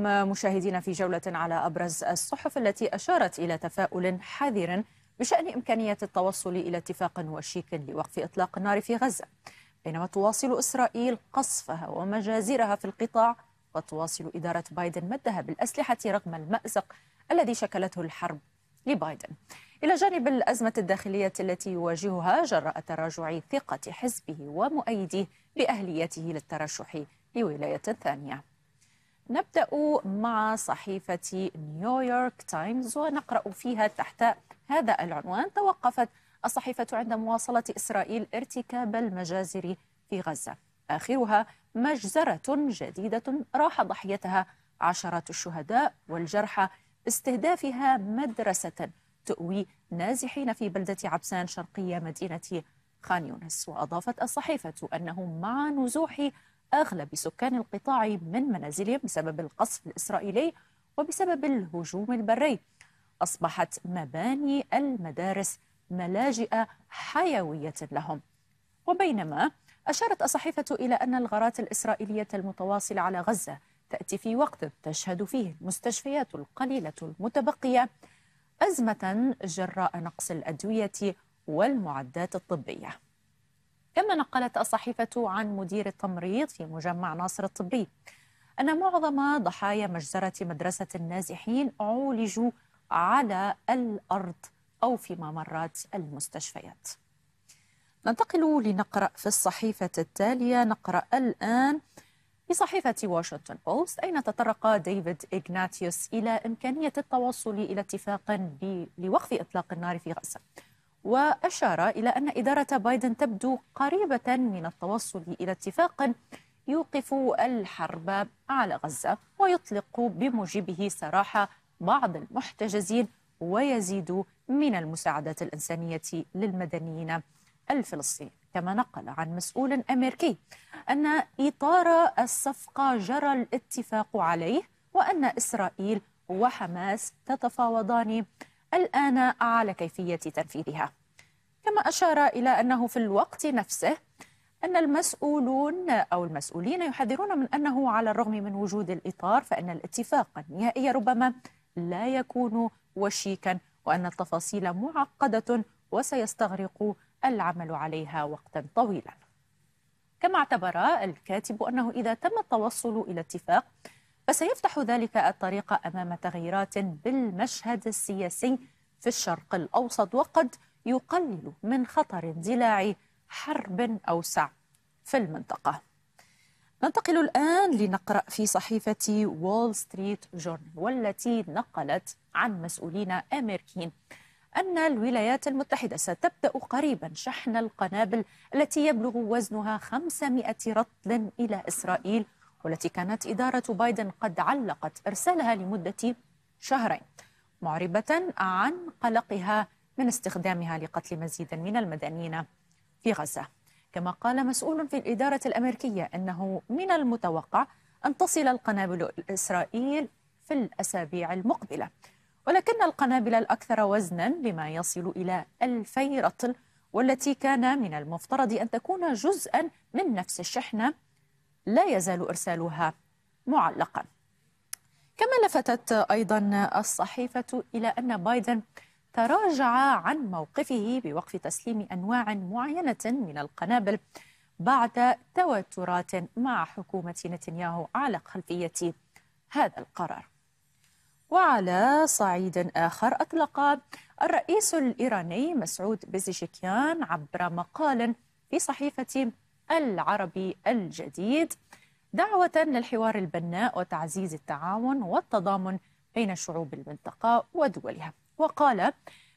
مشاهدينا في جولة على أبرز الصحف التي أشارت إلى تفاؤل حذر بشأن إمكانية التوصل إلى اتفاق وشيك لوقف إطلاق النار في غزة بينما تواصل إسرائيل قصفها ومجازرها في القطاع وتواصل إدارة بايدن مدها بالأسلحة رغم المأزق الذي شكلته الحرب لبايدن إلى جانب الأزمة الداخلية التي يواجهها جراء تراجع ثقة حزبه ومؤيديه بأهليته للترشح لولاية ثانية نبدأ مع صحيفة نيويورك تايمز ونقرأ فيها تحت هذا العنوان توقفت الصحيفة عند مواصلة إسرائيل ارتكاب المجازر في غزة آخرها مجزرة جديدة راح ضحيتها عشرات الشهداء والجرحى باستهدافها مدرسة تؤوي نازحين في بلدة عبسان شرقية مدينة خان يونس وأضافت الصحيفة أنه مع نزوح أغلب سكان القطاع من منازلهم بسبب القصف الإسرائيلي وبسبب الهجوم البري أصبحت مباني المدارس ملاجئ حيوية لهم وبينما أشارت الصحيفة إلى أن الغارات الإسرائيلية المتواصلة على غزة تأتي في وقت تشهد فيه المستشفيات القليلة المتبقية أزمة جراء نقص الأدوية والمعدات الطبية كما نقلت الصحيفة عن مدير التمريض في مجمع ناصر الطبي أن معظم ضحايا مجزرة مدرسة النازحين عولجوا على الأرض أو في ممرات المستشفيات ننتقل لنقرأ في الصحيفة التالية نقرأ الآن في صحيفة واشنطن بوست أين تطرق ديفيد إغناتيوس إلى إمكانية التوصل إلى اتفاق لوقف إطلاق النار في غزة وأشار إلى أن إدارة بايدن تبدو قريبة من التوصل إلى اتفاق يوقف الحرب على غزة ويطلق بموجبه سراح بعض المحتجزين ويزيد من المساعدات الإنسانية للمدنيين الفلسطينيين كما نقل عن مسؤول أمريكي أن إطار الصفقة جرى الاتفاق عليه وأن إسرائيل وحماس تتفاوضان الآن على كيفية تنفيذها كما أشار إلى أنه في الوقت نفسه أن المسؤولون أو المسؤولين يحذرون من أنه على الرغم من وجود الإطار فإن الاتفاق النهائي ربما لا يكون وشيكا وأن التفاصيل معقدة وسيستغرق العمل عليها وقتا طويلا كما اعتبر الكاتب أنه إذا تم التوصل إلى اتفاق فسيفتح ذلك الطريق أمام تغييرات بالمشهد السياسي في الشرق الأوسط وقد يقلل من خطر اندلاع حرب أوسع في المنطقة ننتقل الآن لنقرأ في صحيفة وول ستريت جورنال والتي نقلت عن مسؤولين أمريكيين أن الولايات المتحدة ستبدأ قريبا شحن القنابل التي يبلغ وزنها 500 رطل إلى إسرائيل والتي كانت إدارة بايدن قد علقت إرسالها لمدة شهرين معربة عن قلقها من استخدامها لقتل مزيد من المدنيين في غزة كما قال مسؤول في الإدارة الأمريكية أنه من المتوقع أن تصل القنابل الإسرائيل في الأسابيع المقبلة ولكن القنابل الأكثر وزنا بما يصل إلى 2000 رطل والتي كان من المفترض أن تكون جزءا من نفس الشحنة لا يزال إرسالها معلقا كما لفتت أيضا الصحيفة إلى أن بايدن تراجع عن موقفه بوقف تسليم أنواع معينة من القنابل بعد توترات مع حكومة نتنياهو على خلفية هذا القرار وعلى صعيد آخر أطلق الرئيس الإيراني مسعود بزيشكيان عبر مقال في صحيفة العربي الجديد دعوة للحوار البناء وتعزيز التعاون والتضامن بين شعوب المنطقة ودولها وقال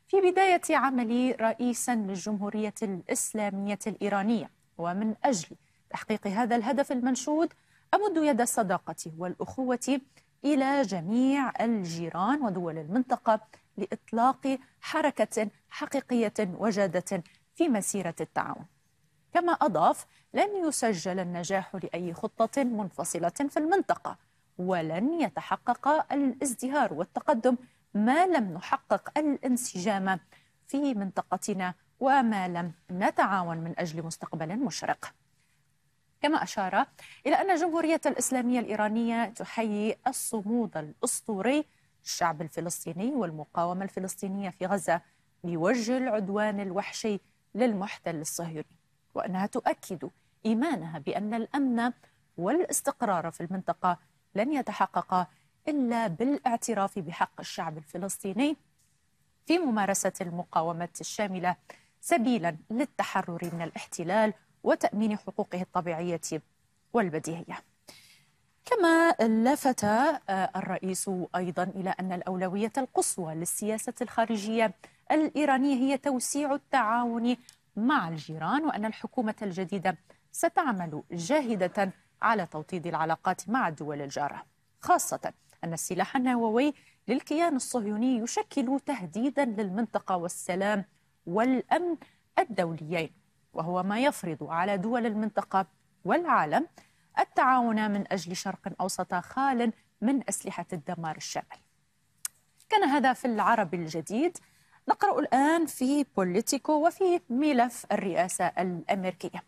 في بداية عملي رئيسا للجمهورية الإسلامية الإيرانية ومن أجل تحقيق هذا الهدف المنشود أمد يد الصداقة والأخوة إلى جميع الجيران ودول المنطقة لإطلاق حركة حقيقية وجادة في مسيرة التعاون كما أضاف لن يسجل النجاح لأي خطة منفصلة في المنطقة ولن يتحقق الازدهار والتقدم ما لم نحقق الانسجام في منطقتنا وما لم نتعاون من أجل مستقبل مشرق كما أشار إلى أن الجمهورية الإسلامية الإيرانية تحيي الصمود الأسطوري الشعب الفلسطيني والمقاومة الفلسطينية في غزة بوجه العدوان الوحشي للمحتل الصهيوني وأنها تؤكد إيمانها بأن الأمن والاستقرار في المنطقة لن يتحقق إلا بالاعتراف بحق الشعب الفلسطيني في ممارسة المقاومة الشاملة سبيلا للتحرر من الاحتلال وتأمين حقوقه الطبيعية والبديهية كما لفت آه، الرئيس أيضا إلى أن الأولوية القصوى للسياسة الخارجية الإيرانية هي توسيع التعاون مع الجيران وأن الحكومة الجديدة ستعمل جاهدة على توطيد العلاقات مع الدول الجارة خاصة أن السلاح النووي للكيان الصهيوني يشكل تهديدا للمنطقة والسلام والأمن الدوليين وهو ما يفرض على دول المنطقة والعالم التعاون من أجل شرق أوسط خال من أسلحة الدمار الشامل كان هذا في العرب الجديد نقرأ الآن في بوليتيكو وفي ملف الرئاسة الأمريكية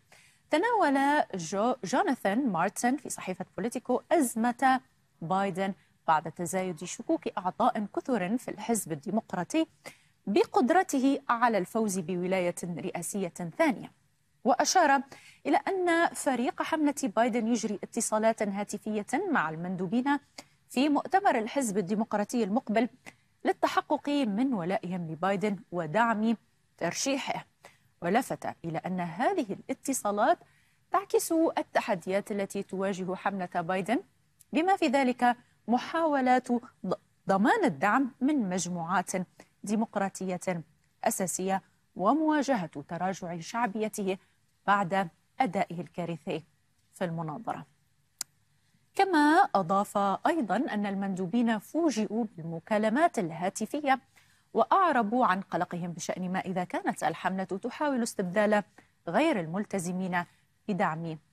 تناول جو جوناثان مارتن في صحيفة بوليتيكو أزمة بايدن بعد تزايد شكوك أعضاء كثر في الحزب الديمقراطي بقدرته على الفوز بولاية رئاسية ثانية وأشار إلى أن فريق حملة بايدن يجري اتصالات هاتفية مع المندوبين في مؤتمر الحزب الديمقراطي المقبل للتحقق من ولائهم لبايدن ودعم ترشيحه ولفت إلى أن هذه الاتصالات تعكس التحديات التي تواجه حملة بايدن بما في ذلك محاولات ضمان الدعم من مجموعات ديمقراطية أساسية ومواجهة تراجع شعبيته بعد أدائه الكارثي في المناظرة كما أضاف أيضا أن المندوبين فوجئوا بالمكالمات الهاتفية وأعربوا عن قلقهم بشأن ما إذا كانت الحملة تحاول استبدال غير الملتزمين بدعم